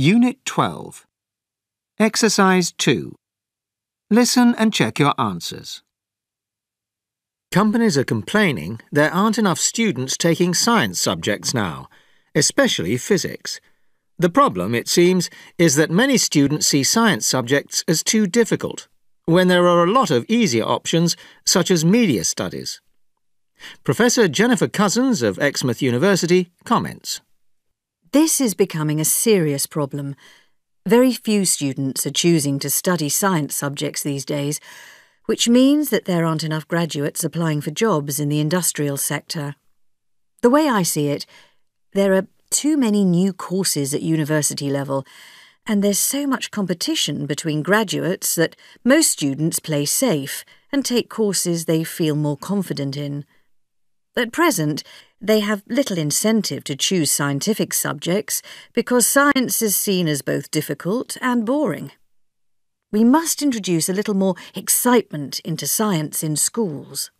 Unit 12. Exercise 2. Listen and check your answers. Companies are complaining there aren't enough students taking science subjects now, especially physics. The problem, it seems, is that many students see science subjects as too difficult, when there are a lot of easier options, such as media studies. Professor Jennifer Cousins of Exmouth University comments. This is becoming a serious problem. Very few students are choosing to study science subjects these days, which means that there aren't enough graduates applying for jobs in the industrial sector. The way I see it, there are too many new courses at university level, and there's so much competition between graduates that most students play safe and take courses they feel more confident in. At present, they have little incentive to choose scientific subjects because science is seen as both difficult and boring. We must introduce a little more excitement into science in schools.